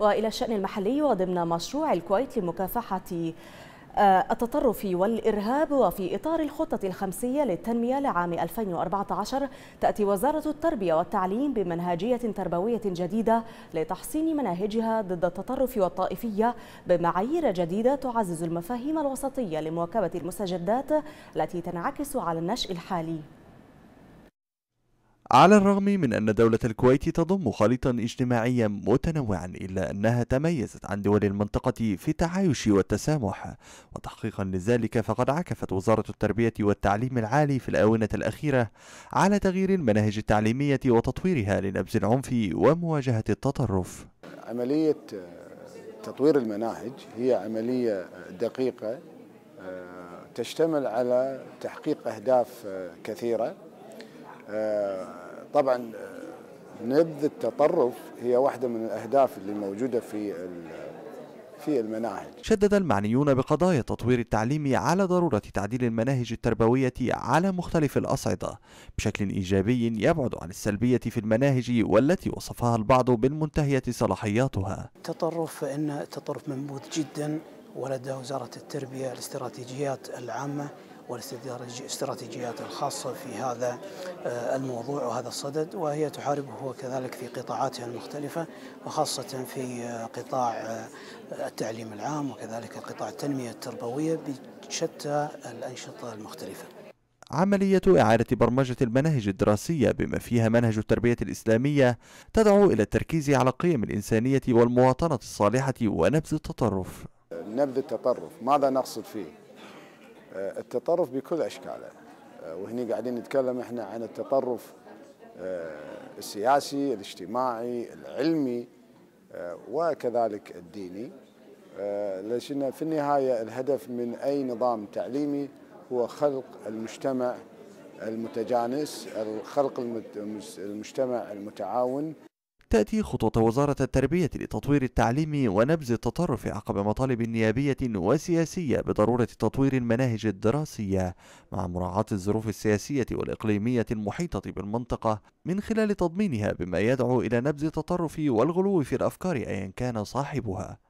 وإلى الشأن المحلي وضمن مشروع الكويت لمكافحة آه، التطرف والإرهاب وفي إطار الخطة الخمسية للتنمية لعام 2014 تأتي وزارة التربية والتعليم بمنهجية تربوية جديدة لتحسين مناهجها ضد التطرف والطائفية بمعايير جديدة تعزز المفاهيم الوسطية لمواكبة المستجدات التي تنعكس على النشء الحالي على الرغم من أن دولة الكويت تضم خليطا اجتماعيا متنوعا إلا أنها تميزت عن دول المنطقة في التعايش والتسامح وتحقيقا لذلك فقد عكفت وزارة التربية والتعليم العالي في الآونة الأخيرة على تغيير المناهج التعليمية وتطويرها لنبذ العنف ومواجهة التطرف عملية آه، تطوير المناهج هي عملية دقيقة آه، تشتمل على تحقيق أهداف آه، كثيرة طبعا آه، نبذ التطرف هي واحدة من الأهداف اللي موجودة في في المناهج شدد المعنيون بقضايا تطوير التعليم على ضرورة تعديل المناهج التربوية على مختلف الأصعدة بشكل إيجابي يبعد عن السلبية في المناهج والتي وصفها البعض بالمنتهية صلاحياتها التطرف فإن التطرف منبوذ جدا ولدى وزارة التربية الاستراتيجيات العامة والاستراتيجيات الخاصة في هذا آه، الموضوع وهذا الصدد وهي تحاربه هو كذلك في قطاعاتها المختلفة وخاصة في آه، قطاع آه، التعليم العام وكذلك قطاع التنمية التربوية بشتى الأنشطة المختلفة عملية إعادة برمجة المناهج الدراسية بما فيها منهج التربية الإسلامية تدعو إلى التركيز على القيم الإنسانية والمواطنة الصالحة ونبذ التطرف نبذ التطرف ماذا نقصد فيه؟ آه، التطرف بكل اشكاله آه، وهني قاعدين نتكلم احنا عن التطرف آه، السياسي الاجتماعي العلمي وكذلك الديني لأن في النهايه الهدف من اي نظام تعليمي هو خلق المجتمع المتجانس خلق المجتمع المتعاون تأتي خطوط وزارة التربية لتطوير التعليم ونبذ التطرف عقب مطالب نيابية وسياسية بضرورة تطوير المناهج الدراسية مع مراعاة الظروف السياسية والإقليمية المحيطة بالمنطقة من خلال تضمينها بما يدعو إلى نبذ التطرف والغلو في الأفكار أيا كان صاحبها